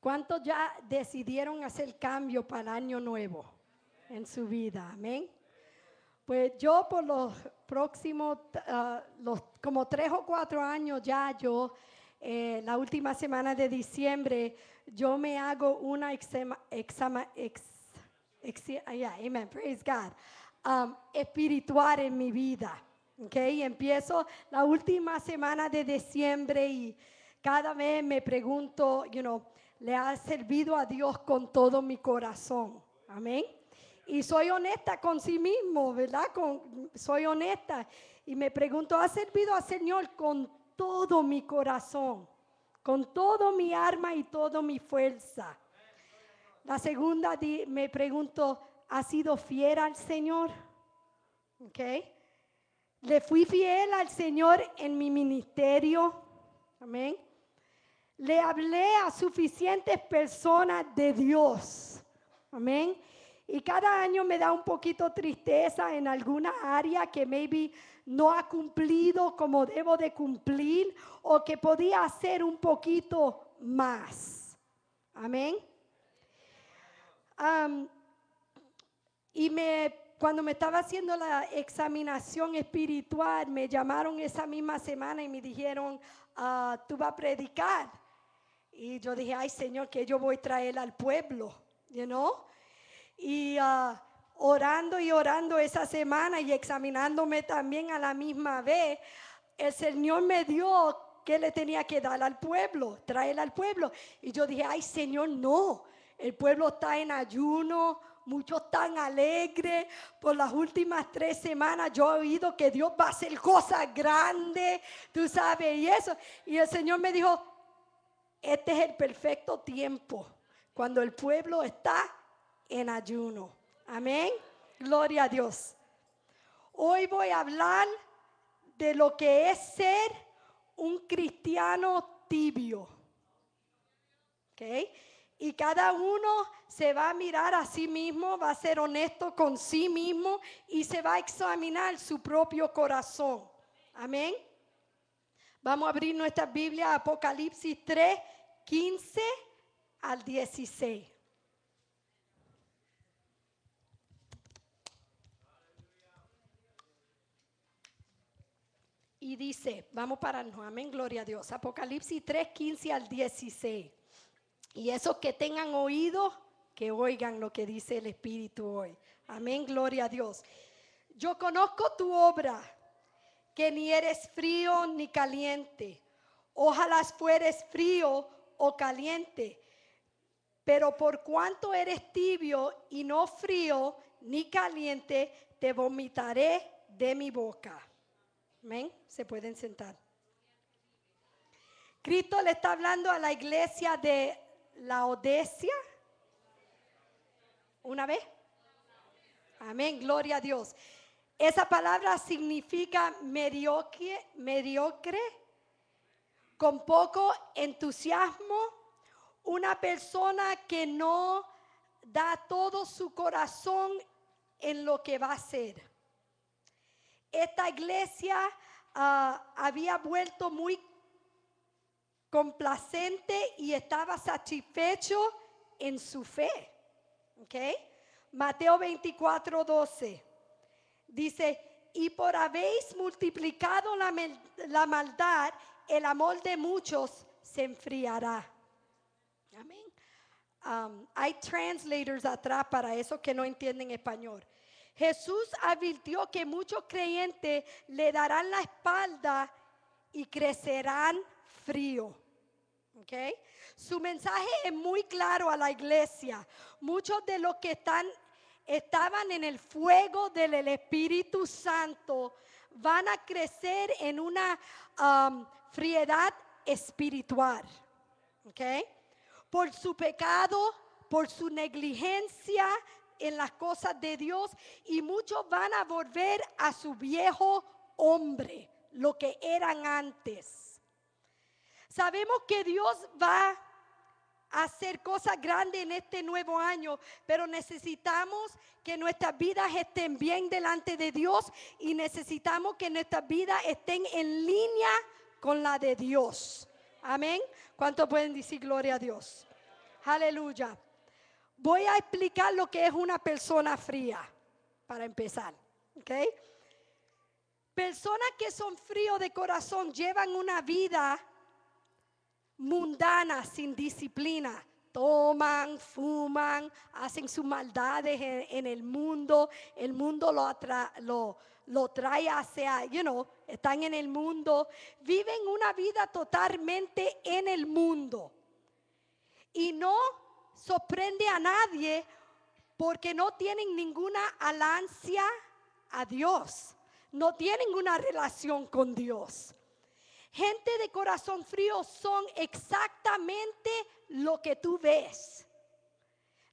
¿Cuántos ya decidieron hacer cambio para el año nuevo en su vida? Amén. Pues yo por los próximos, ah, los, como tres o cuatro años ya, yo, eh, la última semana de diciembre, yo me hago una exama, ex, ex, amen, praise God, um, espiritual en mi vida. Okay, empiezo la última semana de diciembre y cada vez me pregunto, you know, le ha servido a Dios con todo mi corazón. Amén. Y soy honesta con sí mismo, ¿verdad? soy honesta. Y me pregunto, ¿ha servido al Señor con todo mi corazón? Con todo mi arma y toda mi fuerza. La segunda me pregunto, ¿ha sido fiel al Señor? ¿Ok? Le fui fiel al Señor en mi ministerio. Amén le hablé a suficientes personas de Dios. Amén. Y cada año me da un poquito tristeza en alguna área que maybe no ha cumplido como debo de cumplir o que podía hacer un poquito más. Amén. y me, cuando me estaba haciendo la examinación espiritual, me llamaron esa misma semana y me dijeron, ah, tú vas a predicar. Y yo dije, ay Señor, que yo voy a traer al pueblo, you know? Y ah, orando y orando esa semana y examinándome también a la misma vez, el Señor me dio que le tenía que dar al pueblo, traer al pueblo. Y yo dije, ay Señor, no, el pueblo está en ayuno, muchos tan alegres. Por las últimas tres semanas yo he oído que Dios va a hacer cosas grandes, tú sabes, y eso. Y el Señor me dijo, este es el perfecto tiempo, cuando el pueblo está en ayuno. Amén. Gloria a Dios. Hoy voy a hablar de lo que es ser un cristiano tibio. ¿ok? Y cada uno se va a mirar a sí mismo, va a ser honesto con sí mismo y se va a examinar su propio corazón. Amén. Vamos a abrir nuestra Biblia, Apocalipsis 3, 15 al 16. Y dice, vamos para no, amén, gloria a Dios. Apocalipsis 3, 15 al 16. Y esos que tengan oído, que oigan lo que dice el Espíritu hoy. Amén, gloria a Dios. Yo conozco tu obra que ni eres frío ni caliente. Ojalá fueres frío o caliente. Pero por cuanto eres tibio y no frío ni caliente, te vomitaré de mi boca. Amén. Se pueden sentar. Cristo le está hablando a la iglesia de la Odesia. ¿Una vez? Amén, gloria a Dios. Esa palabra significa mediocre, mediocre, con poco entusiasmo, una persona que no da todo su corazón en lo que va a hacer. Esta iglesia ah, había vuelto muy complacente y estaba satisfecho en su fe. Mateo 24, 12. Dice, y por habéis multiplicado la, maldad, el amor de muchos se enfriará. Amén. hay translators atrás para eso que no entienden español. Jesús advirtió que muchos creyentes le darán la espalda y crecerán frío. Okay. Su mensaje es muy claro a la iglesia. Muchos de los que están estaban en el fuego del Espíritu Santo, van a crecer en una um, friedad espiritual. ¿Ok? Por su pecado, por su negligencia en las cosas de Dios y muchos van a volver a su viejo hombre, lo que eran antes. Sabemos que Dios va hacer cosas grandes en este nuevo año, pero necesitamos que nuestras vidas estén bien delante de Dios y necesitamos que nuestras vidas estén en línea con la de Dios. Amén. ¿Cuántos pueden decir gloria a Dios? Aleluya. Voy a explicar lo que es una persona fría para empezar. ¿ok? Personas que son fríos de corazón llevan una vida Mundana sin disciplina. Toman, fuman, hacen sus maldades en, el mundo. El mundo lo, lo, lo trae hacia, you know, están en el mundo. Viven una vida totalmente en el mundo. Y no sorprende a nadie porque no tienen ninguna alancia a Dios. No tienen una relación con Dios. Gente de corazón frío son exactamente lo que tú ves.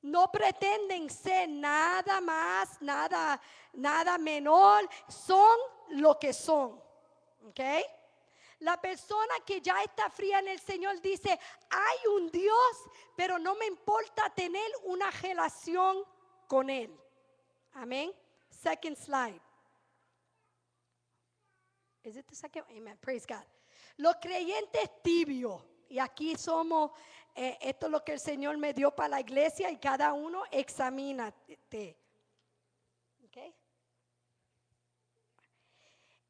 No pretenden ser nada más, nada, nada menor. Son lo que son. ¿Ok? La persona que ya está fría en el Señor dice, hay un Dios, pero no me importa tener una relación con Él. Amén. Second slide. Is it the second? Amen. Praise God. Los creyentes tibios, y aquí somos, eh, esto es lo que el Señor me dio para la iglesia y cada uno examínate.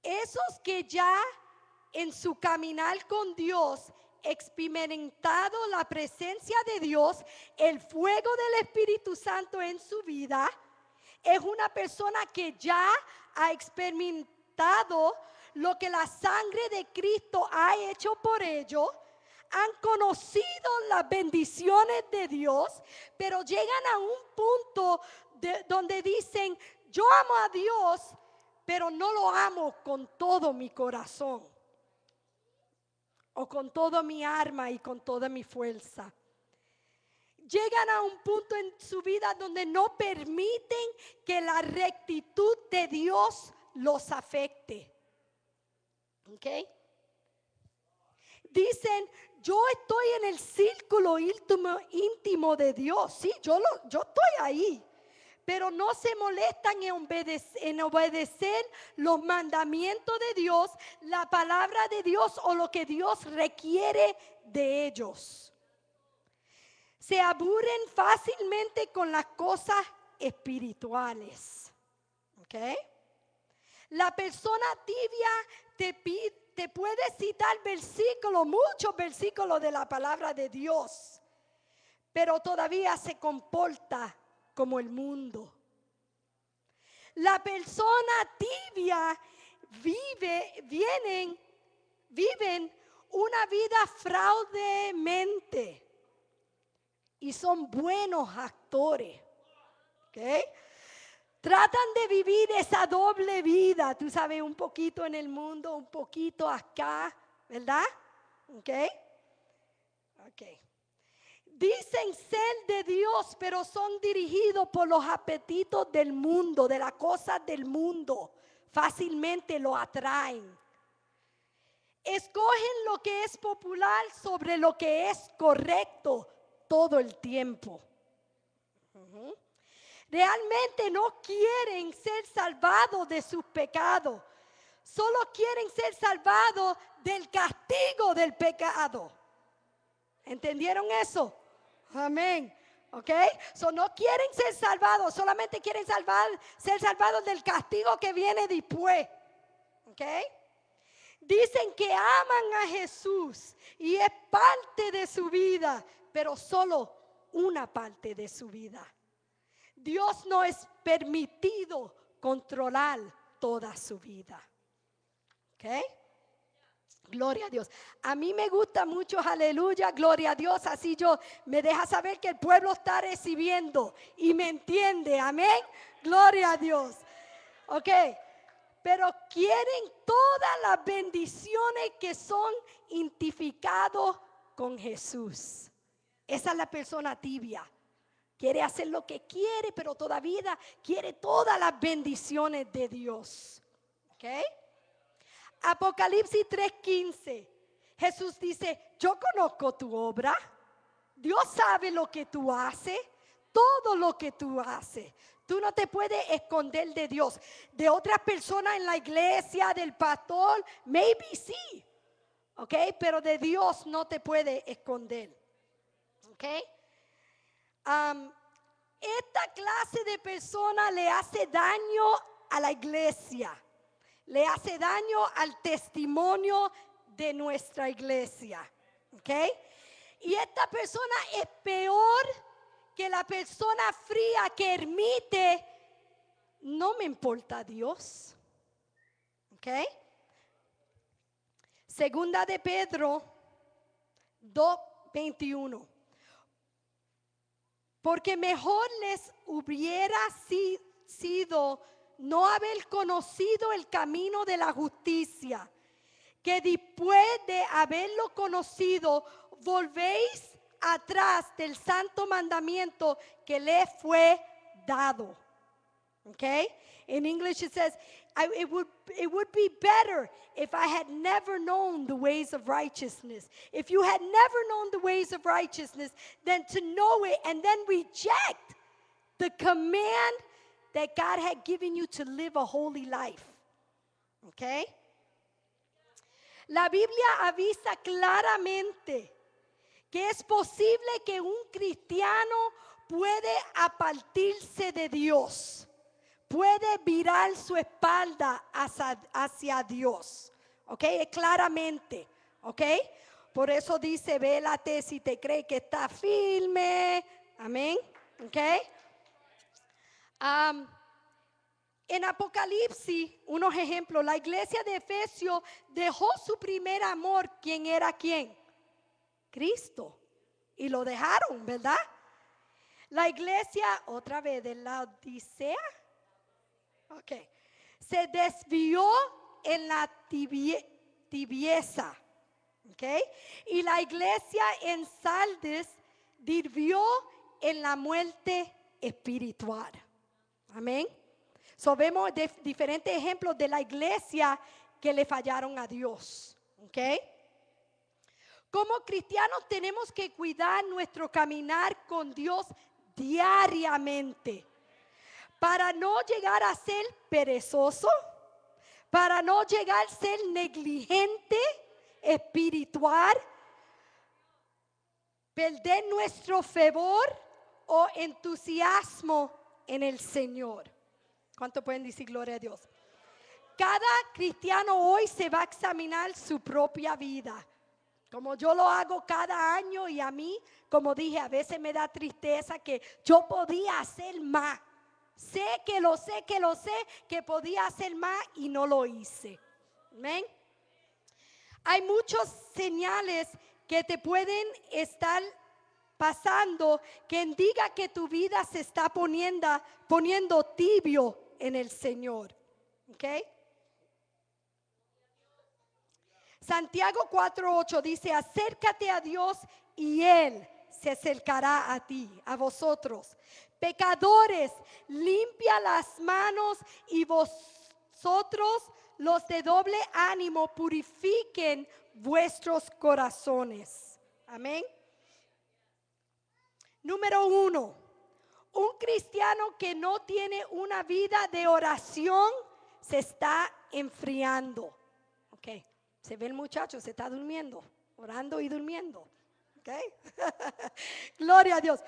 Esos que ya en su caminar con Dios experimentado la presencia de Dios, el fuego del Espíritu Santo en su vida, es una persona que ya ha experimentado lo que la sangre de Cristo ha hecho por ellos, han conocido las bendiciones de Dios, pero llegan a un punto donde dicen, yo amo a Dios, pero no lo amo con todo mi corazón, o con todo mi arma y con toda mi fuerza. Llegan a un punto en su vida donde no permiten que la rectitud de Dios los afecte. Dicen, yo estoy en el círculo íntimo, íntimo de Dios. Sí, yo, lo, yo estoy ahí. Pero no se molestan en obedecer, en obedecer los mandamientos de Dios, la palabra de Dios o lo que Dios requiere de ellos. Se aburren fácilmente con las cosas espirituales. ¿Ok? La persona tibia te, puede citar versículos, muchos versículos de la palabra de Dios, pero todavía se comporta como el mundo. La persona tibia vive, vienen, viven una vida fraudemente y son buenos actores. Tratan de vivir esa doble vida, tú sabes, un poquito en el mundo, un poquito acá, ¿verdad? ¿Ok? Ok. Dicen ser de Dios, pero son dirigidos por los apetitos del mundo, de las cosas del mundo. Fácilmente lo atraen. Escogen lo que es popular sobre lo que es correcto todo el tiempo. Realmente no quieren ser salvados de sus pecados. Solo quieren ser salvados del castigo del pecado. ¿Entendieron eso? Amén. ¿Ok? So no quieren ser salvados, solamente quieren ser salvados del castigo que viene después. ¿Ok? Dicen que aman a Jesús y es parte de su vida, pero solo una parte de su vida. Dios no es permitido controlar toda su vida. ¿Ok? Gloria a Dios. A mí me gusta mucho, aleluya, gloria a Dios. Así yo me deja saber que el pueblo está recibiendo y me entiende. Amén. Gloria a Dios. Ok. Pero quieren todas las bendiciones que son identificados con Jesús. Esa es la persona tibia Quiere hacer lo que quiere, pero todavía quiere todas las bendiciones de Dios. ¿Ok? Apocalipsis 3:15. Jesús dice, yo conozco tu obra. Dios sabe lo que tú haces, todo lo que tú haces. Tú no te puedes esconder de Dios, de otras personas en la iglesia, del pastor, maybe sí. ¿Ok? Pero de Dios no te puede esconder. ¿Ok? esta clase de persona le hace daño a la iglesia, le hace daño al testimonio de nuestra iglesia. ¿Ok? Y esta persona es peor que la persona fría que ermite, no me importa Dios. ¿Ok? Segunda de Pedro 2.21 porque mejor les hubiera sido no haber conocido el camino de la justicia, que después de haberlo conocido volvéis atrás del santo mandamiento que les fue dado. ¿Ok? In English, it says, I, it, would, it would be better if I had never known the ways of righteousness. If you had never known the ways of righteousness, than to know it and then reject the command that God had given you to live a holy life. Okay? La Biblia avisa claramente que es posible que un cristiano puede apartarse de Dios. puede virar su espalda hacia, Dios. ¿Ok? Claramente. ¿Ok? Por eso dice, vélate si te cree que está firme. Amén. ¿Ok? en Apocalipsis, unos ejemplos, la iglesia de Efesio dejó su primer amor, ¿quién era quién? Cristo. Y lo dejaron, ¿verdad? La iglesia, otra vez, de la Odisea, se desvió en la tibieza. Y la iglesia en Saldes Dirvió en la muerte espiritual. Amén. So vemos diferentes ejemplos de la iglesia que le fallaron a Dios. Como cristianos tenemos que cuidar nuestro caminar con Dios diariamente para no llegar a ser perezoso, para no llegar a ser negligente, espiritual, perder nuestro favor o entusiasmo en el Señor. ¿Cuánto pueden decir gloria a Dios? Cada cristiano hoy se va a examinar su propia vida. Como yo lo hago cada año y a mí, como dije, a veces me da tristeza que yo podía hacer más. Sé que lo sé, que lo sé, que podía hacer más y no lo hice. Amén. Hay muchas señales que te pueden estar pasando que diga que tu vida se está poniendo, poniendo tibio en el Señor. ¿Ok? Santiago 4:8 dice, acércate a Dios y Él se acercará a ti, a vosotros pecadores, limpia las manos y vosotros los de doble ánimo purifiquen vuestros corazones. Amén. Número uno, un cristiano que no tiene una vida de oración se está enfriando. Ok, se ve el muchacho, se está durmiendo, orando y durmiendo. Ok, gloria a Dios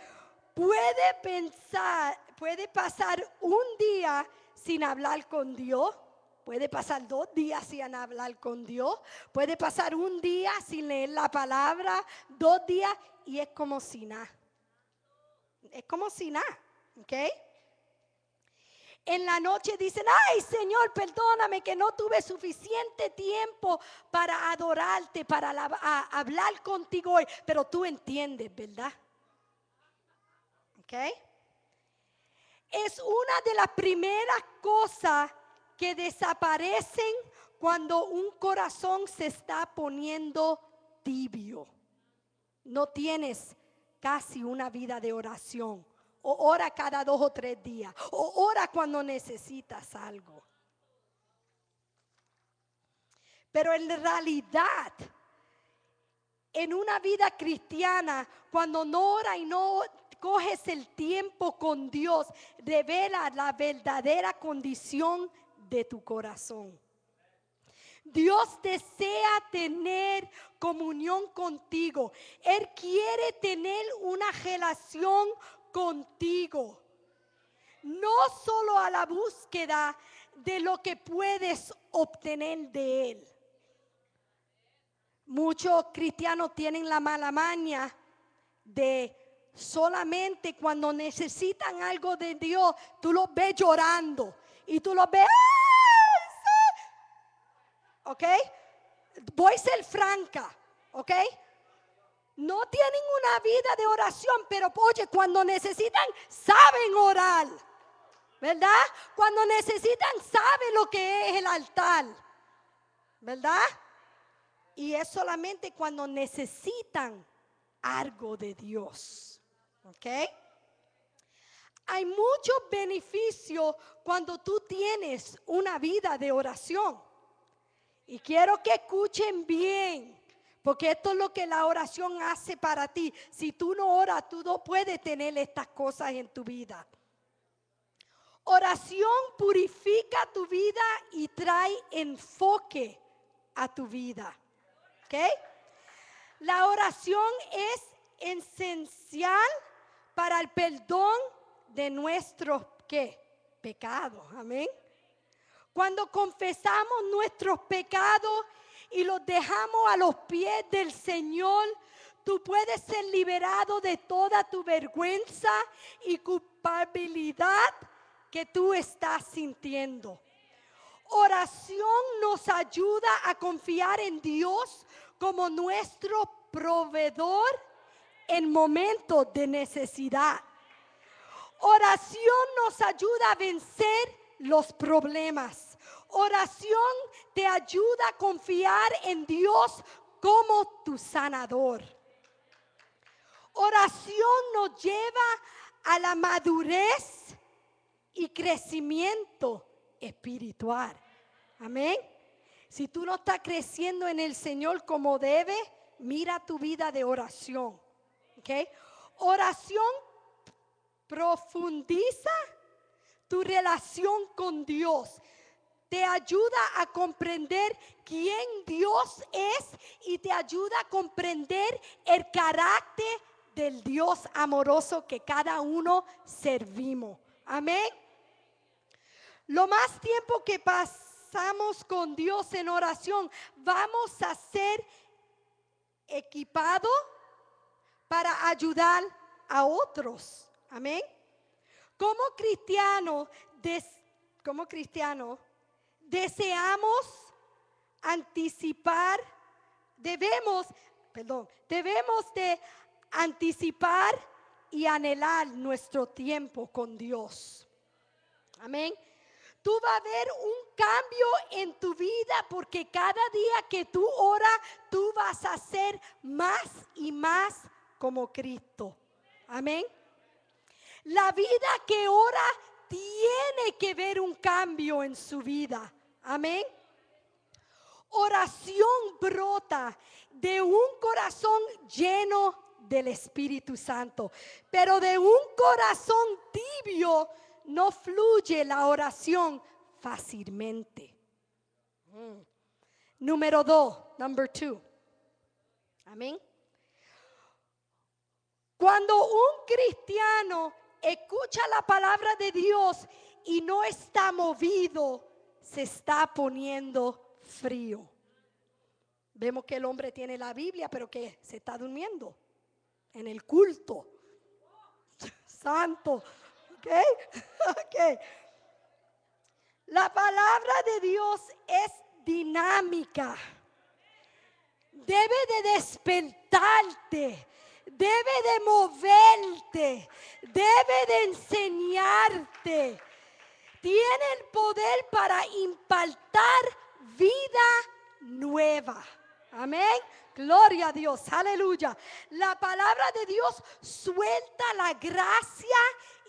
puede pensar, puede pasar un día sin hablar con Dios. Puede pasar dos días sin hablar con Dios. Puede pasar un día sin leer la palabra, dos días y es como si nada. Es como si nada, ¿ok? En la noche dicen, ay Señor, perdóname que no tuve suficiente tiempo para adorarte, para hablar contigo hoy, pero tú entiendes, ¿verdad? Es una de las primeras cosas que desaparecen cuando un corazón se está poniendo tibio. No tienes casi una vida de oración. O ora cada dos o tres días. O ora cuando necesitas algo. Pero en realidad, en una vida cristiana, cuando no ora y no Coges el tiempo con Dios, revela la verdadera condición de tu corazón. Dios desea tener comunión contigo. Él quiere tener una relación contigo. No solo a la búsqueda de lo que puedes obtener de Él. Muchos cristianos tienen la mala maña de Solamente cuando necesitan algo de Dios, tú los ves llorando y tú los ves. ¡ah! ¿Ok? Voy a ser franca, ¿ok? No tienen una vida de oración, pero oye, cuando necesitan, saben orar. ¿Verdad? Cuando necesitan, saben lo que es el altar. ¿Verdad? Y es solamente cuando necesitan algo de Dios. ¿Ok? Hay muchos beneficios cuando tú tienes una vida de oración. Y quiero que escuchen bien. Porque esto es lo que la oración hace para ti. Si tú no oras, tú no puedes tener estas cosas en tu vida. Oración purifica tu vida y trae enfoque a tu vida. La oración es esencial para el perdón de nuestros ¿qué? pecados. Amén. Cuando confesamos nuestros pecados y los dejamos a los pies del Señor, tú puedes ser liberado de toda tu vergüenza y culpabilidad que tú estás sintiendo. Oración nos ayuda a confiar en Dios como nuestro proveedor en momentos de necesidad. Oración nos ayuda a vencer los problemas. Oración te ayuda a confiar en Dios como tu sanador. Oración nos lleva a la madurez y crecimiento espiritual. Amén. Si tú no estás creciendo en el Señor como debe, mira tu vida de oración. Oración profundiza tu relación con Dios. Te ayuda a comprender quién Dios es y te ayuda a comprender el carácter del Dios amoroso que cada uno servimos. Amén. Lo más tiempo que pasamos con Dios en oración, vamos a ser equipados para ayudar a otros. Amén. Como cristiano. como cristiano. deseamos anticipar, debemos, perdón, debemos de anticipar y anhelar nuestro tiempo con Dios. Amén. Tú vas a ver un cambio en tu vida porque cada día que tú oras, tú vas a ser más y más como Cristo. Amén. La vida que ora tiene que ver un cambio en su vida. Amén. Oración brota de un corazón lleno del Espíritu Santo, pero de un corazón tibio no fluye la oración fácilmente. Mm. Número dos, number two. Amén. Cuando un cristiano escucha la palabra de Dios y no está movido, se está poniendo frío. Vemos que el hombre tiene la Biblia, pero que se está durmiendo en el culto. Santo. ¿Ok? La palabra de Dios es dinámica. Debe de despertarte debe de moverte, debe de enseñarte. Tiene el poder para impartar vida nueva. Amén. Gloria a Dios. Aleluya. La palabra de Dios suelta la gracia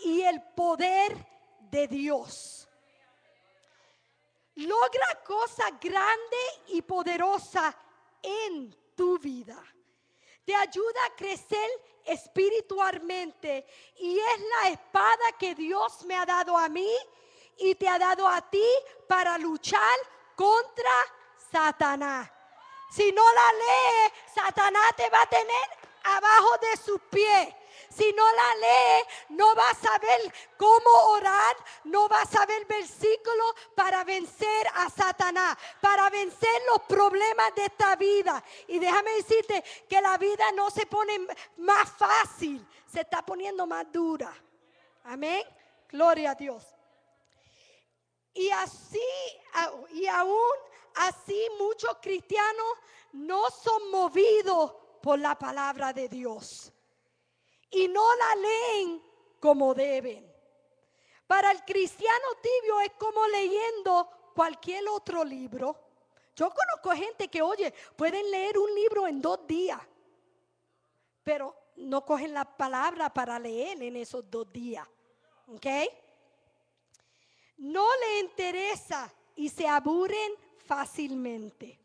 y el poder de Dios. Logra cosa grande y poderosa en tu vida te ayuda a crecer espiritualmente y es la espada que Dios me ha dado a mí y te ha dado a ti para luchar contra Satanás. Si no la lees, Satanás te va a tener abajo de sus pies. Si no la lee, no va a saber cómo orar, no va a saber versículo para vencer a Satanás, para vencer los problemas de esta vida. Y déjame decirte que la vida no se pone más fácil, se está poniendo más dura. Amén. Gloria a Dios. Y así, y aún así muchos cristianos no son movidos por la palabra de Dios y no la leen como deben. Para el cristiano tibio es como leyendo cualquier otro libro. Yo conozco gente que, oye, pueden leer un libro en dos días, pero no cogen la palabra para leer en esos dos días. ¿Ok? No le interesa y se aburren fácilmente.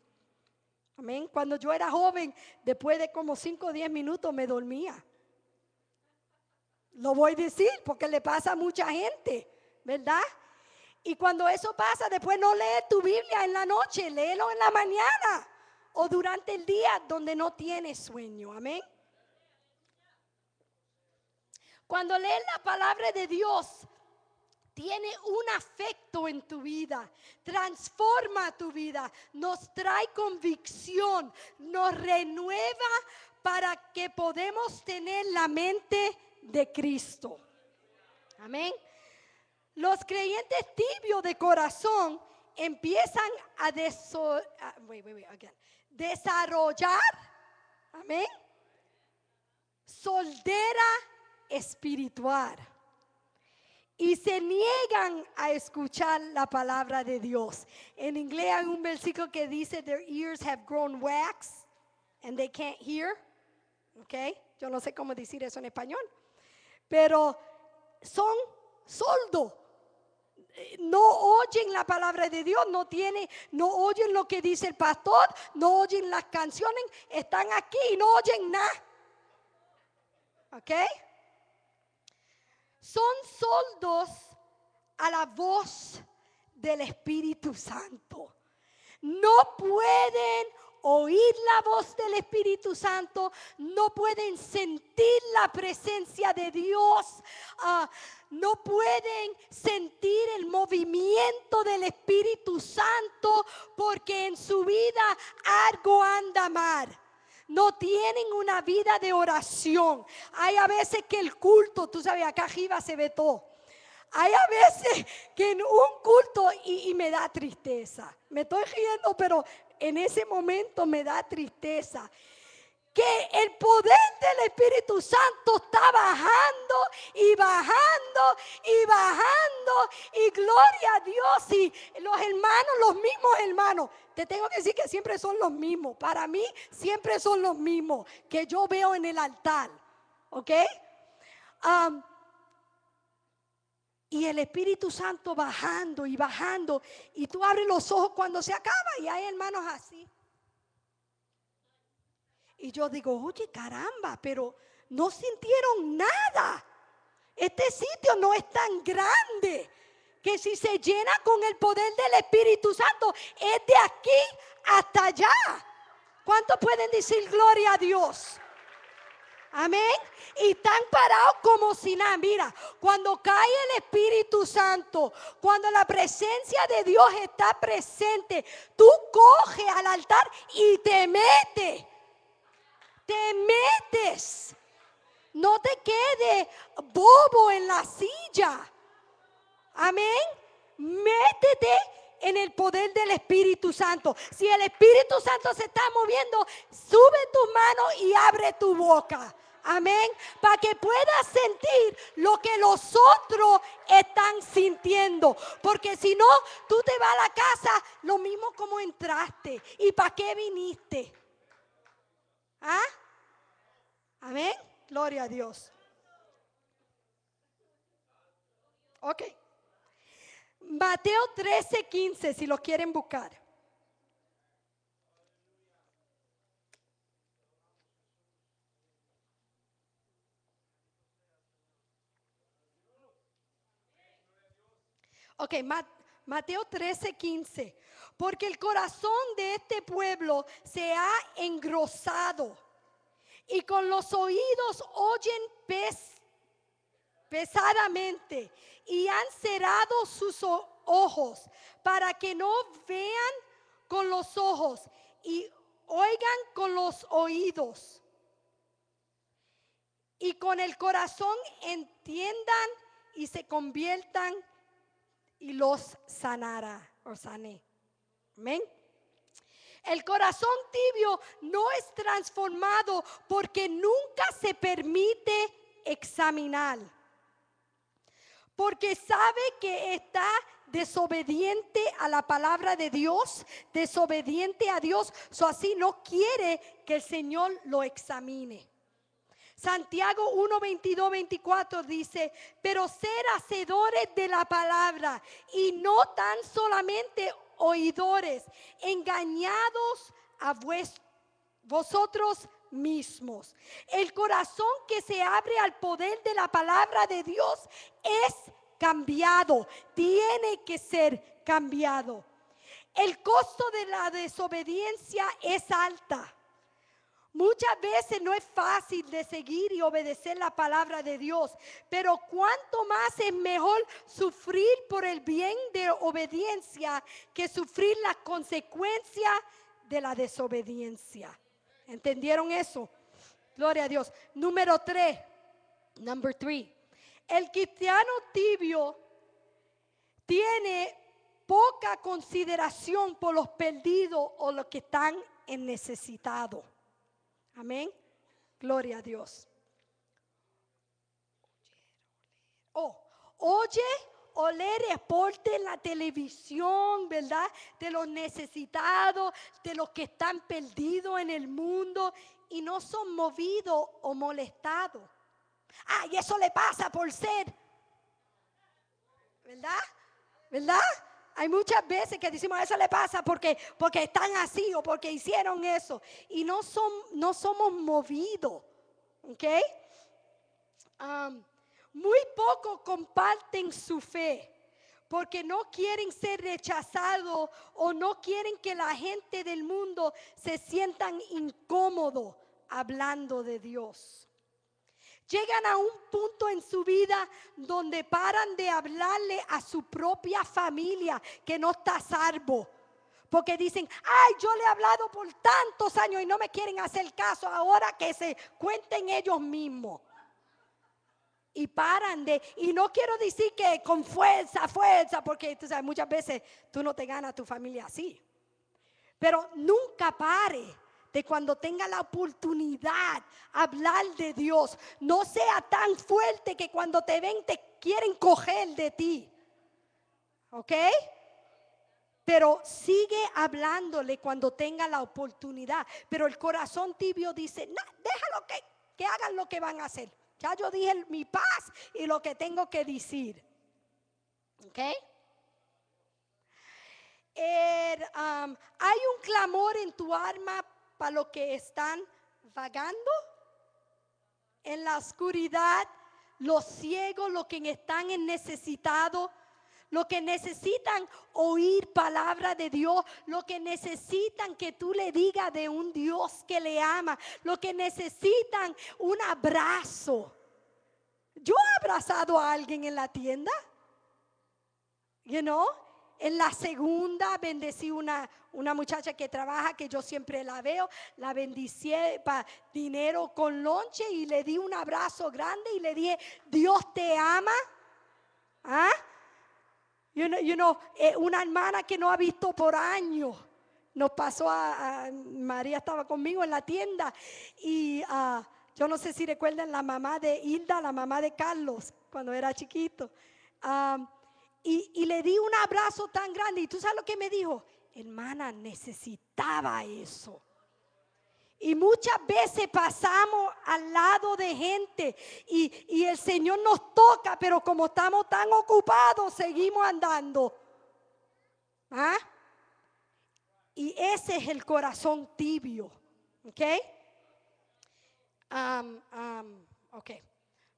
Amén. Cuando yo era joven, después de como 5 o 10 minutos me dormía. Lo voy a decir porque le pasa a mucha gente, ¿verdad? Y cuando eso pasa, después no lee tu Biblia en la noche, léelo en la mañana o durante el día donde no tienes sueño. Amén. Cuando lees la palabra de Dios, tiene un afecto en tu vida, transforma tu vida, nos trae convicción, nos renueva para que podamos tener la mente de Cristo. Amén. Los creyentes tibios de corazón empiezan a, desarrollar, amén, soldera espiritual y se niegan a escuchar la palabra de Dios. En inglés hay un versículo que dice, their ears have grown wax and they can't hear. Okay, Yo no sé cómo decir eso en español pero son soldos, No oyen la palabra de Dios, no tienen, no oyen lo que dice el pastor, no oyen las canciones, están aquí y no oyen nada. ¿Ok? Son soldos a la voz del Espíritu Santo. No pueden oír la voz del Espíritu Santo, no pueden sentir la presencia de Dios, ah, no pueden sentir el movimiento del Espíritu Santo porque en su vida algo anda mal no tienen una vida de oración. Hay a veces que el culto, tú sabes, acá arriba se ve Hay a veces que en un culto, y, y me da tristeza, me estoy riendo, pero en ese momento me da tristeza que el poder del Espíritu Santo está bajando y bajando y bajando y gloria a Dios y los hermanos, los mismos hermanos. Te tengo que decir que siempre son los mismos. Para mí siempre son los mismos que yo veo en el altar. ¿Ok? el Espíritu Santo bajando y bajando. Y tú abres los ojos cuando se acaba y hay hermanos así. Y yo digo, oye, caramba, pero no sintieron nada. Este sitio no es tan grande que si se llena con el poder del Espíritu Santo, es de aquí hasta allá. ¿Cuántos pueden decir gloria a Dios? Amén. Y están parados como si nada. Mira, cuando cae el Espíritu Santo, cuando la presencia de Dios está presente, tú coges al altar y te metes. Te metes. No te quedes bobo en la silla. Amén. Métete en el poder del Espíritu Santo. Si el Espíritu Santo se está moviendo, sube tus manos y abre tu boca. Amén. Para que puedas sentir lo que los otros están sintiendo. Porque si no, tú te vas a la casa lo mismo como entraste. ¿Y para qué viniste? ¿Ah? Amén. Gloria a Dios. Ok. Mateo 13, 15, si lo quieren buscar. Ok, Mateo 13, 15. Porque el corazón de este pueblo se ha engrosado y con los oídos oyen pesadamente y han cerrado sus ojos para que no vean con los ojos y oigan con los oídos y con el corazón entiendan y se conviertan y los sanará o sané. Amén. El corazón tibio no es transformado porque nunca se permite examinar. Porque sabe que está desobediente a la palabra de Dios, desobediente a Dios. o así no quiere que el Señor lo examine. Santiago 1, 22, 24 dice, pero ser hacedores de la palabra y no tan solamente oidores, engañados a vosotros mismos. El corazón que se abre al poder de la palabra de Dios es cambiado, tiene que ser cambiado. El costo de la desobediencia es alta. Muchas veces no es fácil de seguir y obedecer la palabra de Dios, pero cuanto más es mejor sufrir por el bien de obediencia que sufrir las consecuencias de la desobediencia. ¿Entendieron eso? Gloria a Dios. Número tres, number three. El cristiano tibio tiene poca consideración por los perdidos o los que están en necesitado. Amén. Gloria a Dios. Oh, oye o leer reporte en la televisión, ¿verdad? De los necesitados, de los que están perdidos en el mundo y no son movidos o molestados. ¡Ay, eso le pasa por ser. ¿Verdad? ¿Verdad? Hay muchas veces que decimos, eso le pasa porque, porque están así o porque hicieron eso. Y no, son, no somos movidos. ¿Ok? muy poco comparten su fe porque no quieren ser rechazados o no quieren que la gente del mundo se sientan incómodo hablando de Dios. Llegan a un punto en su vida donde paran de hablarle a su propia familia que no está a salvo. Porque dicen, ay, yo le he hablado por tantos años y no me quieren hacer caso ahora que se cuenten ellos mismos. Y paran de, y no quiero decir que con fuerza, fuerza, porque tú sabes, muchas veces tú no te ganas a tu familia así. Pero nunca pare de cuando tenga la oportunidad hablar de Dios, no sea tan fuerte que cuando te ven te quieren coger de ti. ¿Ok? Pero sigue hablándole cuando tenga la oportunidad. Pero el corazón tibio dice, no, déjalo que, que hagan lo que van a hacer. Ya yo dije mi paz y lo que tengo que decir. ¿Ok? Er, hay un clamor en tu alma para los que están vagando en la oscuridad, los ciegos, los que están en necesitado, los que necesitan oír palabra de Dios, los que necesitan que tú le digas de un Dios que le ama, los que necesitan un abrazo. Yo he abrazado a alguien en la tienda, you know, en la segunda bendecí una, una muchacha que trabaja, que yo siempre la veo, la bendicí para dinero con lonche y le di un abrazo grande y le dije, Dios te ama. ¿Ah? You eh, una hermana que no ha visto por años. Nos pasó a, María estaba conmigo en la tienda y ah, yo no sé si recuerdan la mamá de Hilda, la mamá de Carlos, cuando era chiquito. Um, y, le di un abrazo tan grande. Y tú sabes lo que me dijo, hermana, necesitaba eso. Y muchas veces pasamos al lado de gente y, el Señor nos toca, pero como estamos tan ocupados, seguimos andando. ¿Ah? Y ese es el corazón tibio. ¿Ok? Um, um, ok.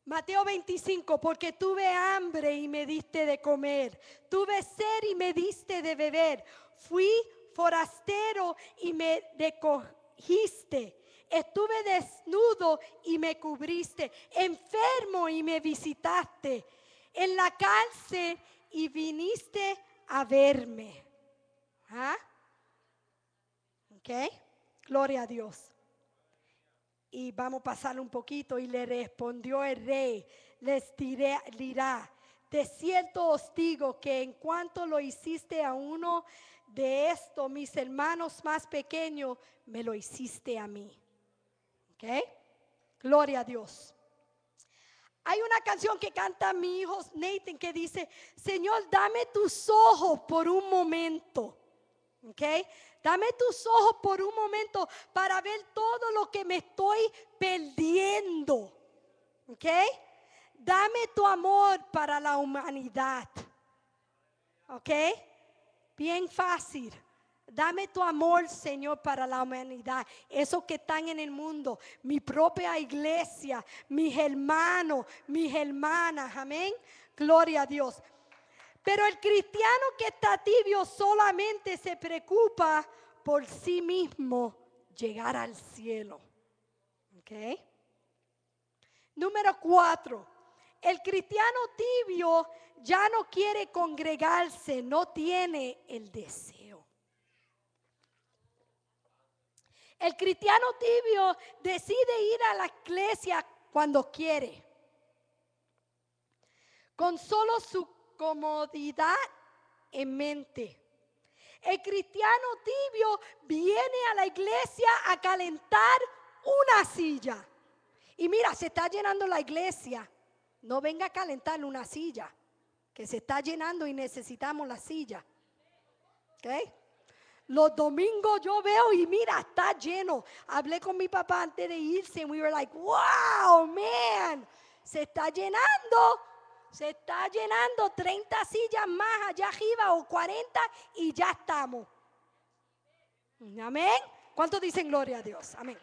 Mateo 25, porque tuve hambre y me diste de comer, tuve sed y me diste de beber, fui forastero y me recogiste, estuve desnudo y me cubriste, enfermo y me visitaste, en la cárcel y viniste a verme. ¿Ah? ¿Ok? Gloria a Dios y vamos a pasar un poquito. Y le respondió el rey, les diré, dirá, de cierto os digo que en cuanto lo hiciste a uno de estos, mis hermanos más pequeños, me lo hiciste a mí. ¿Ok? Gloria a Dios. Hay una canción que canta mi hijo Nathan que dice, Señor, dame tus ojos por un momento. ¿Ok? Dame tus ojos por un momento para ver todo lo que me estoy perdiendo. ¿Ok? Dame tu amor para la humanidad. ¿Ok? Bien fácil. Dame tu amor, Señor, para la humanidad. Esos que están en el mundo, mi propia iglesia, mis hermanos, mis hermanas. Amén. Gloria a Dios. Pero el cristiano que está tibio solamente se preocupa por sí mismo llegar al cielo. Número cuatro, el cristiano tibio ya no quiere congregarse, no tiene el deseo. El cristiano tibio decide ir a la iglesia cuando quiere. Con solo su comodidad en mente. El cristiano tibio viene a la iglesia a calentar una silla. Y mira, se está llenando la iglesia. No venga a calentar una silla, que se está llenando y necesitamos la silla. ¿Okay? Los domingos yo veo y mira, está lleno. Hablé con mi papá antes de irse y we were like, wow, man, se está llenando se está llenando 30 sillas más allá arriba o 40 y ya estamos. Amén. ¿Cuántos dicen gloria a Dios? Amén.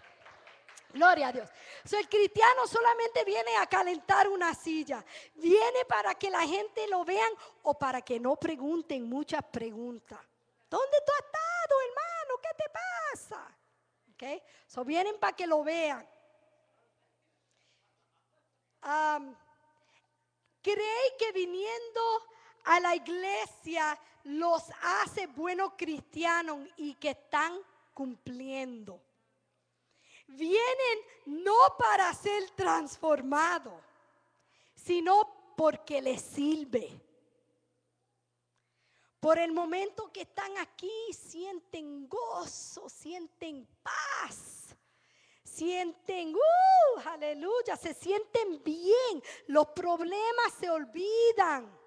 Gloria a Dios. el cristiano solamente viene a calentar una silla. Viene para que la gente lo vean o para que no pregunten muchas preguntas. ¿Dónde tú has estado, hermano? ¿Qué te pasa? Okay. So, vienen para que lo vean. ¿Cree que viniendo a la iglesia los hace buenos cristianos y que están cumpliendo? Vienen no para ser transformados, sino porque les sirve. Por el momento que están aquí, sienten gozo, sienten paz sienten, ¡uh! Aleluya, se sienten bien, los problemas se olvidan.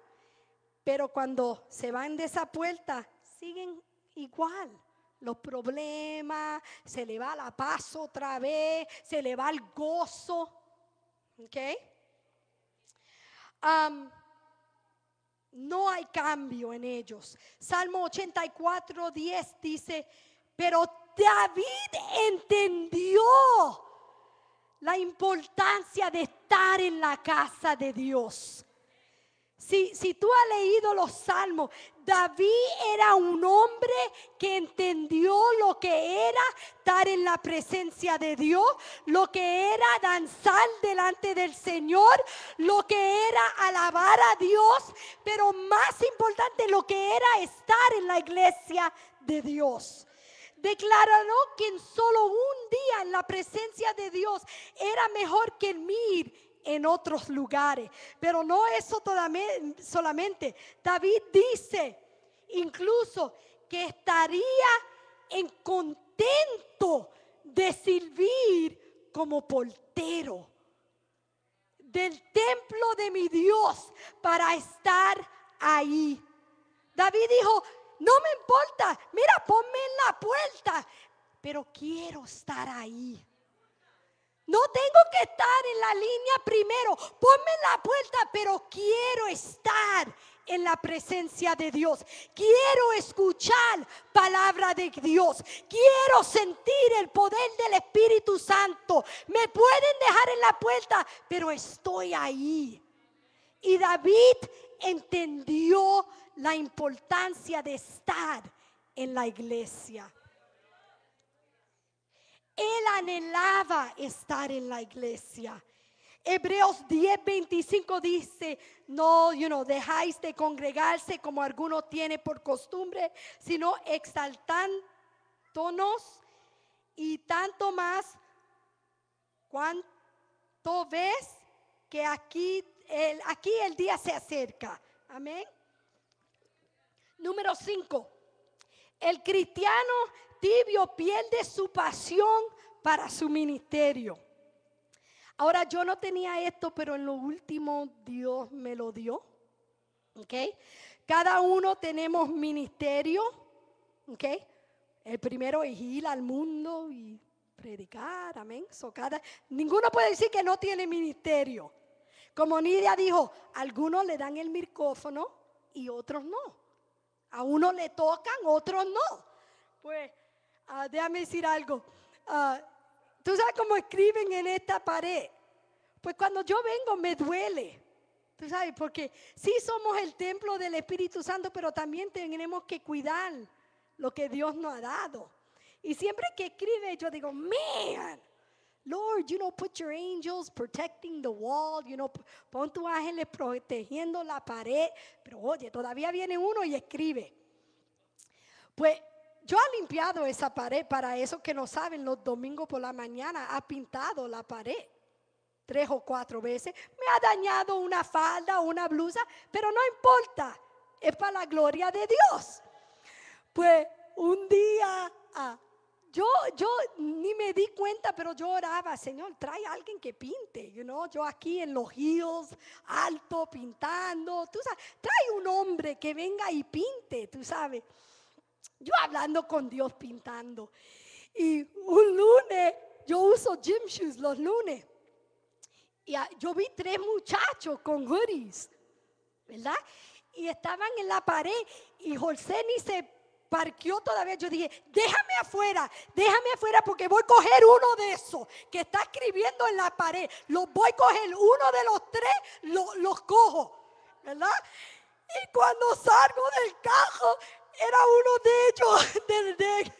Pero cuando se van de esa puerta, siguen igual. Los problemas, se le va la paz otra vez, se le va el gozo. ¿Ok? no hay cambio en ellos. Salmo 84, 10 dice, pero David entendió la importancia de estar en la casa de Dios. Si, tú has leído los salmos, David era un hombre que entendió lo que era estar en la presencia de Dios, lo que era danzar delante del Señor, lo que era alabar a Dios, pero más importante lo que era estar en la iglesia de Dios. Declararon que en solo un día en la presencia de Dios era mejor que mir en otros lugares. Pero no eso solamente. David dice incluso que estaría en contento de servir como portero del templo de mi Dios para estar ahí. David dijo, no me importa, mira, ponme en la puerta, pero quiero estar ahí. No tengo que estar en la línea primero, ponme en la puerta, pero quiero estar en la presencia de Dios. Quiero escuchar palabra de Dios. Quiero sentir el poder del Espíritu Santo. Me pueden dejar en la puerta, pero estoy ahí. Y David entendió la importancia de estar en la iglesia. Él anhelaba estar en la iglesia. Hebreos 10:25 dice, no, you know, dejáis de congregarse como alguno tiene por costumbre, sino exaltándonos y tanto más cuanto ves que aquí el, aquí el día se acerca. Amén. Número 5. El cristiano tibio pierde su pasión para su ministerio. Ahora yo no tenía esto, pero en lo último Dios me lo dio. ¿Ok? Cada uno tenemos ministerio. ¿Ok? El primero es ir al mundo y predicar. Amén. So, cada, ninguno puede decir que no tiene ministerio. Como Nidia dijo, algunos le dan el micrófono y otros no. A uno le tocan, otros no. Pues ah, déjame decir algo. Ah, ¿Tú sabes cómo escriben en esta pared? Pues cuando yo vengo me duele. Tú sabes, porque sí somos el templo del Espíritu Santo, pero también tenemos que cuidar lo que Dios nos ha dado. Y siempre que escribe yo digo, man, Lord, you know, put your angels protecting the wall, you know, pon tus ángeles protegiendo la pared. Pero oye, todavía viene uno y escribe. Pues yo he limpiado esa pared, para eso que no saben, los domingos por la mañana ha pintado la pared tres o cuatro veces. Me ha dañado una falda, una blusa, pero no importa, es para la gloria de Dios. Pues un día, ah, yo, yo ni me di cuenta, pero yo oraba, Señor, trae a alguien que pinte, you yo aquí en los hills, alto, pintando, tú sabes, trae un hombre que venga y pinte, tú sabes. Yo hablando con Dios pintando. Y un lunes, yo uso gym shoes los lunes. Y yo vi tres muchachos con hoodies, ¿verdad? Y estaban en la pared y José ni se parqueó todavía, yo dije, déjame afuera, déjame afuera porque voy a coger uno de esos que está escribiendo en la pared. Los voy a coger, uno de los tres los cojo, ¿verdad? Y cuando salgo del carro era uno de ellos, de, de,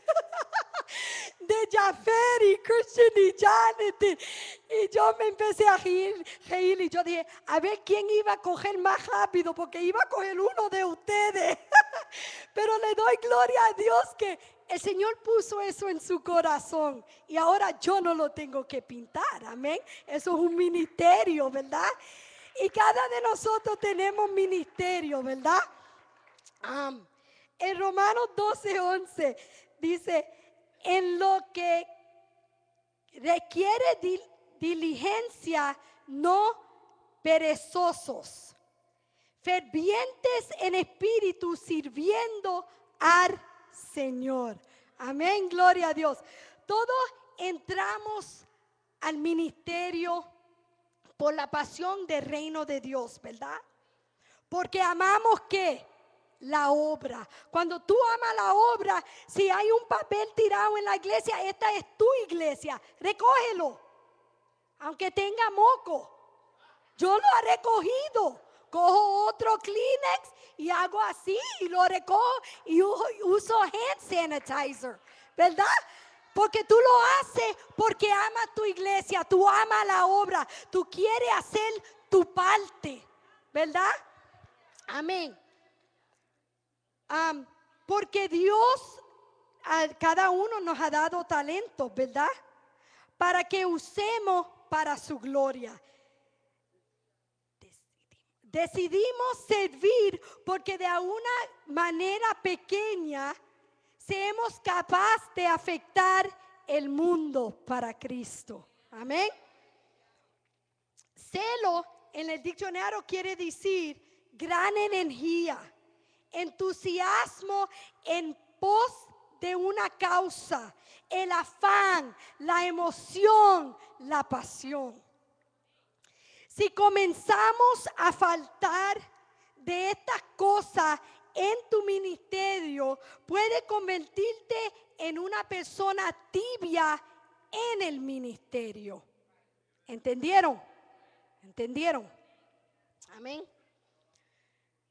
de y Christian y Janet. Y yo me empecé a reír, y yo dije, a ver quién iba a coger más rápido, porque iba a coger uno de ustedes. Pero le doy gloria a Dios que el Señor puso eso en su corazón y ahora yo no lo tengo que pintar, amén. Eso es un ministerio, ¿verdad? Y cada de nosotros tenemos ministerio, ¿verdad? amén, en Romanos 12, 11 dice, en lo que requiere diligencia, no perezosos, fervientes en espíritu, sirviendo al Señor. Amén, gloria a Dios. Todos entramos al ministerio por la pasión del reino de Dios, ¿verdad? Porque amamos que la obra. Cuando tú amas la obra, si hay un papel tirado en la iglesia, esta es tu iglesia. Recógelo. Aunque tenga moco. Yo lo he recogido. Cojo otro Kleenex y hago así y lo recojo y uso hand sanitizer. ¿Verdad? Porque tú lo haces porque amas tu iglesia, tú amas la obra, tú quieres hacer tu parte. ¿Verdad? Amén porque Dios a cada uno nos ha dado talento, ¿verdad? Para que usemos para su gloria. Decidimos servir porque de una manera pequeña seamos capaces de afectar el mundo para Cristo. Amén. Celo en el diccionario quiere decir gran energía entusiasmo en pos de una causa, el afán, la emoción, la pasión. Si comenzamos a faltar de estas cosas en tu ministerio, puede convertirte en una persona tibia en el ministerio. ¿Entendieron? ¿Entendieron? Amén.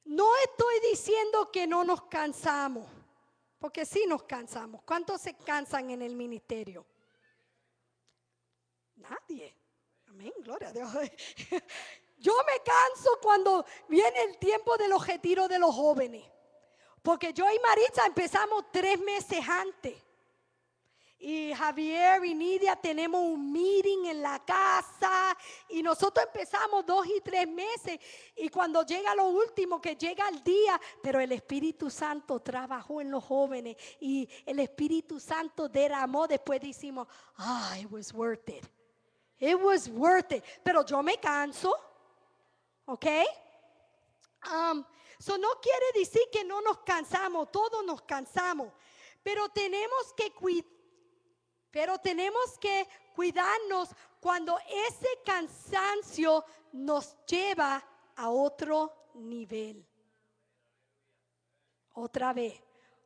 No estoy diciendo que no nos cansamos, porque sí nos cansamos. ¿Cuántos se cansan en el ministerio? Nadie. Amén, gloria a Dios. Yo me canso cuando viene el tiempo de los retiros de los jóvenes. Porque yo y Maritza empezamos tres meses antes. Y Javier y Nidia tenemos un meeting en la casa y nosotros empezamos dos y tres meses y cuando llega lo último, que llega el día, pero el Espíritu Santo trabajó en los jóvenes y el Espíritu Santo derramó, después decimos, ah, it was worth it, it was worth it, pero yo me canso, ¿ok? Um, so no quiere decir que no nos cansamos, todos nos cansamos, pero tenemos que cuidar pero tenemos que cuidarnos cuando ese cansancio nos lleva a otro nivel. Otra vez,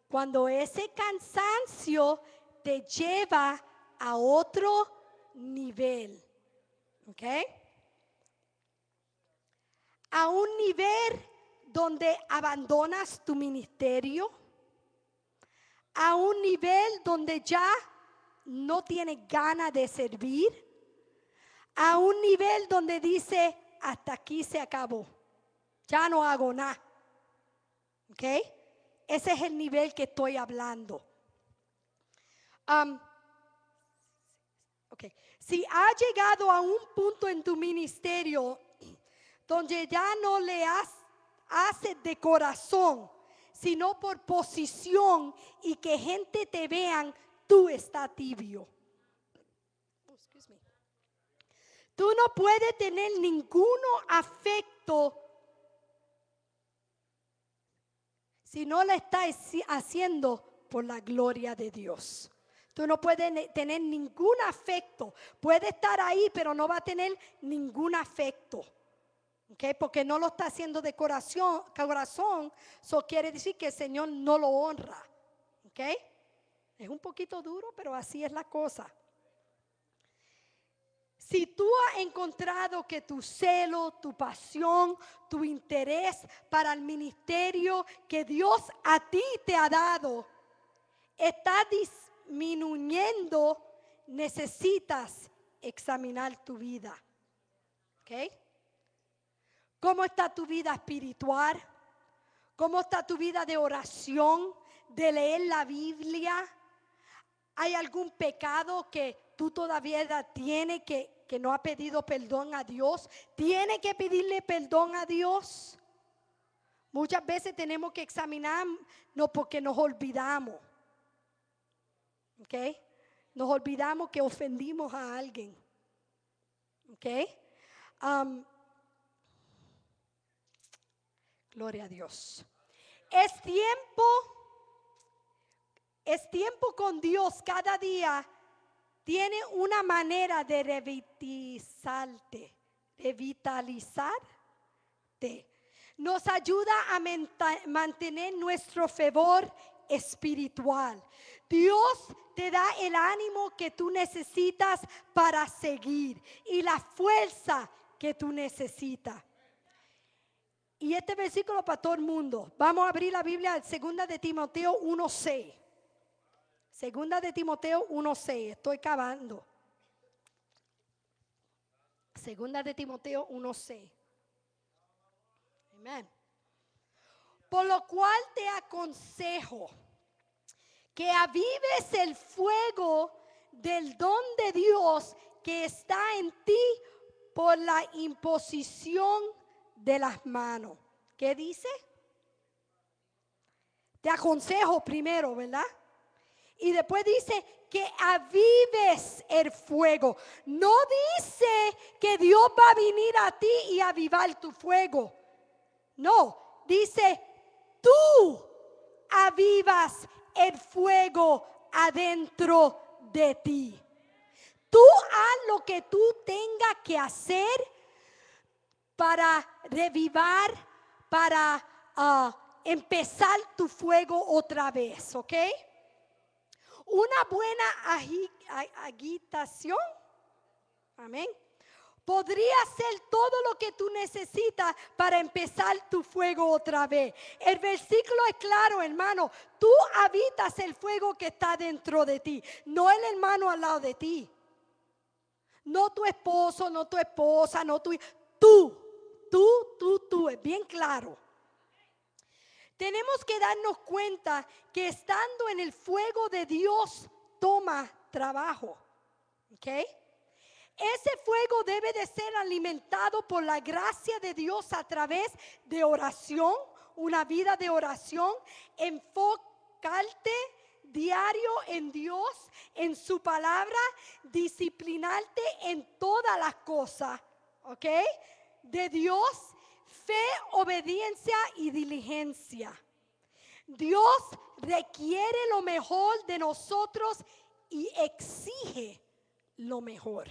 cuando ese cansancio te lleva a otro nivel. ¿Ok? A un nivel donde abandonas tu ministerio. A un nivel donde ya no tiene ganas de servir, a un nivel donde dice, hasta aquí se acabó, ya no hago nada. ¿Ok? Ese es el nivel que estoy hablando. Si ha llegado a un punto en tu ministerio donde ya no le has, haces de corazón, sino por posición y que gente te vean tú está tibio. Oh, tú no puedes tener Ningún afecto si no lo estás haciendo por la gloria de Dios. Tú no puedes tener ningún afecto. Puede estar ahí, pero no va a tener ningún afecto. Porque no lo está haciendo de corazón. Eso quiere decir que el Señor no lo honra. Ok es un poquito duro, pero así es la cosa. Si tú has encontrado que tu celo, tu pasión, tu interés para el ministerio que Dios a ti te ha dado está disminuyendo, necesitas examinar tu vida. ¿Ok? ¿Cómo está tu vida espiritual? ¿Cómo está tu vida de oración? ¿De leer la Biblia? ¿Hay algún pecado que tú todavía tienes que, que no ha pedido perdón a Dios? ¿Tiene que pedirle perdón a Dios? Muchas veces tenemos que examinarnos porque nos olvidamos. ¿Ok? Nos olvidamos que ofendimos a alguien. ¿Ok? gloria a Dios. Es tiempo es tiempo con Dios cada día. Tiene una manera de revitalizarte, vitalizarte. Nos ayuda a mantener nuestro favor espiritual. Dios te da el ánimo que tú necesitas para seguir y la fuerza que tú necesitas. Y este versículo para todo el mundo. Vamos a abrir la Biblia, segunda de Timoteo 1.6. Segunda de Timoteo 1.6, estoy cavando. Segunda de Timoteo 1.6. Amén. Por lo cual te aconsejo que avives el fuego del don de Dios que está en ti por la imposición de las manos. ¿Qué dice? Te aconsejo primero, ¿verdad? Y después dice que avives el fuego. No dice que Dios va a venir a ti y avivar tu fuego. No, dice tú avivas el fuego adentro de ti. Tú haz lo que tú tengas que hacer para revivar, para ah, empezar tu fuego otra vez, ¿ok? Una buena agitación, amén, podría ser todo lo que tú necesitas para empezar tu fuego otra vez. El versículo es claro, hermano, tú habitas el fuego que está dentro de ti, no el hermano al lado de ti. No tu esposo, no tu esposa, no tu... Tú, tú, tú, tú, es bien claro. Tenemos que darnos cuenta que estando en el fuego de Dios toma trabajo. ¿Ok? Ese fuego debe de ser alimentado por la gracia de Dios a través de oración, una vida de oración, enfocarte diario en Dios, en su palabra, disciplinarte en todas las cosas, ¿ok? De Dios fe, obediencia y diligencia. Dios requiere lo mejor de nosotros y exige lo mejor.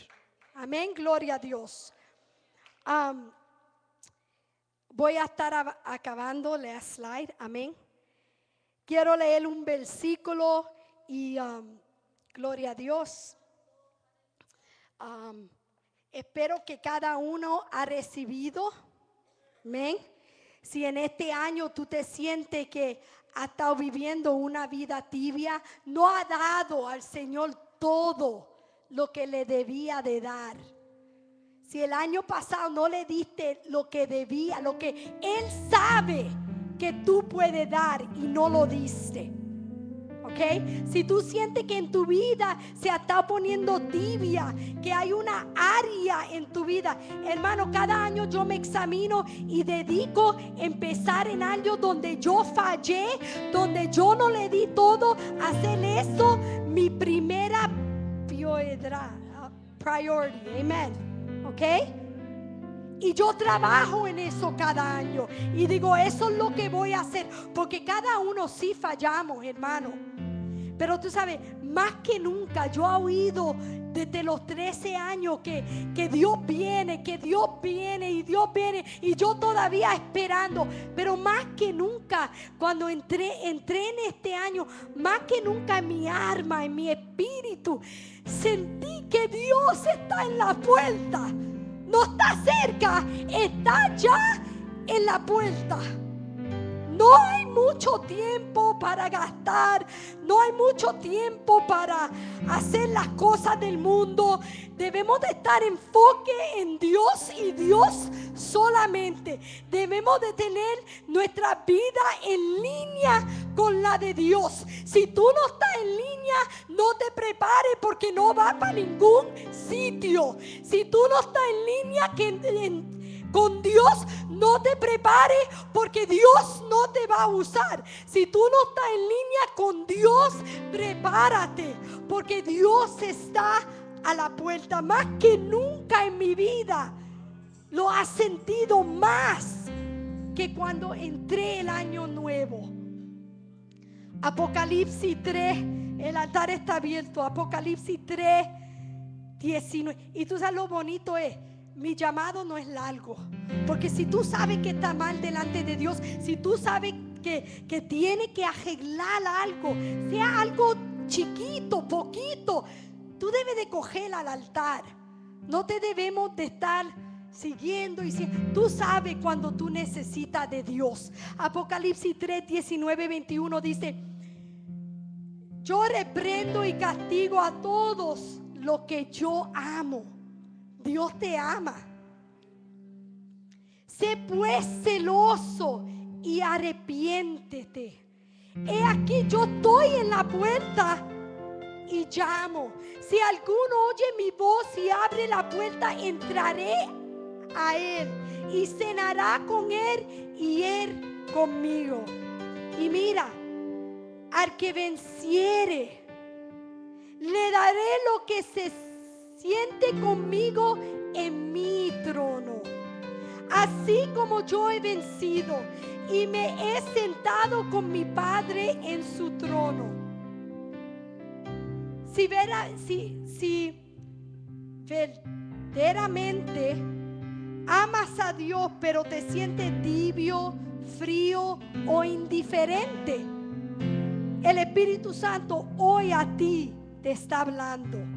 Amén, gloria a Dios. voy a estar acabando la slide, amén. Quiero leer un versículo y gloria a Dios. espero que cada uno ha recibido. Amén. Si en este año tú te sientes que has estado viviendo una vida tibia, no ha dado al Señor todo lo que le debía de dar. Si el año pasado no le diste lo que debía, lo que Él sabe que tú puedes dar y no lo diste. Si tú sientes que en tu vida se está poniendo tibia, que hay una área en tu vida, hermano, cada año yo me examino y dedico empezar en años donde yo fallé, donde yo no le di todo, hacer eso mi primera prioridad, ah, priority, amén, ¿ok? Y yo trabajo en eso cada año. Y digo, eso es lo que voy a hacer. Porque cada uno sí fallamos, hermano. Pero tú sabes, más que nunca yo he oído desde los 13 años que, que Dios viene, que Dios viene y Dios viene y yo todavía esperando. Pero más que nunca, cuando entré, entré en este año, más que nunca en mi alma, en mi espíritu, sentí que Dios está en la puerta. No está cerca, está ya en la puerta. No hay mucho tiempo para gastar, no hay mucho tiempo para hacer las cosas del mundo. Debemos de estar enfoque en Dios y Dios solamente. Debemos de tener nuestra vida en línea con la de Dios. Si tú no estás en línea, no te prepares porque no vas para ningún sitio. Si tú no estás en línea con Dios, no te prepares porque Dios no te va a usar. Si tú no estás en línea con Dios, prepárate porque Dios está a la puerta. Más que nunca en mi vida lo has sentido más que cuando entré el año nuevo. Apocalipsis 3, el altar está abierto. Apocalipsis 3, 19. Y tú sabes lo bonito es mi llamado no es largo. Porque si tú sabes que está mal delante de Dios, si tú sabes que, que tiene que arreglar algo, sea algo chiquito, poquito, tú debes de coger al altar. No te debemos de estar siguiendo y si tú sabes cuando tú necesitas de Dios. Apocalipsis 3, 19, 21 dice, yo reprendo y castigo a todos lo que yo amo. Dios te ama. Sé pues celoso y arrepiéntete. He aquí yo estoy en la puerta y llamo. Si alguno oye mi voz y abre la puerta, entraré a él y cenará con él y él conmigo. Y mira, al que venciere, le daré lo que se siente conmigo en mi trono. Así como yo he vencido y me he sentado con mi Padre en su trono. Si, si, si verdaderamente amas a Dios pero te sientes tibio, frío o indiferente, el Espíritu Santo hoy a ti te está hablando.